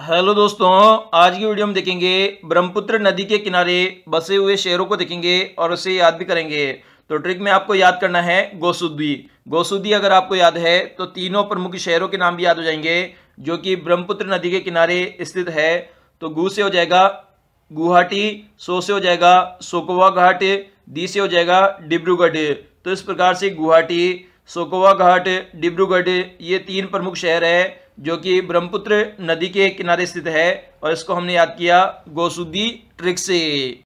hello दोस्तों आज की वीडियो में देखेंगे ब्रह्मपुत्र नदी के किनारे बसे हुए शहरों को देखेंगे और उसे याद भी करेंगे तो ट्रिक में आपको याद करना है गोसुद्दी गोसुद्दी अगर आपको याद है तो तीनों प्रमुख शहरों के नाम भी याद हो जाएंगे जो कि ब्रह्मपुत्र नदी के किनारे स्थित है तो गु से हो जाएगा गुवाहाटी सो से हो जाएगा सोकोवा घाट दी से हो जाएगा डिब्रूगढ़ तो इस प्रकार से गुवाहाटी सोकोवा घाट डिब्रूगढ़ ये तीन प्रमुख शहर है जो कि ब्रह्मपुत्र नदी के किनारे स्थित है और इसको हमने याद किया गोसुदी ट्रिक से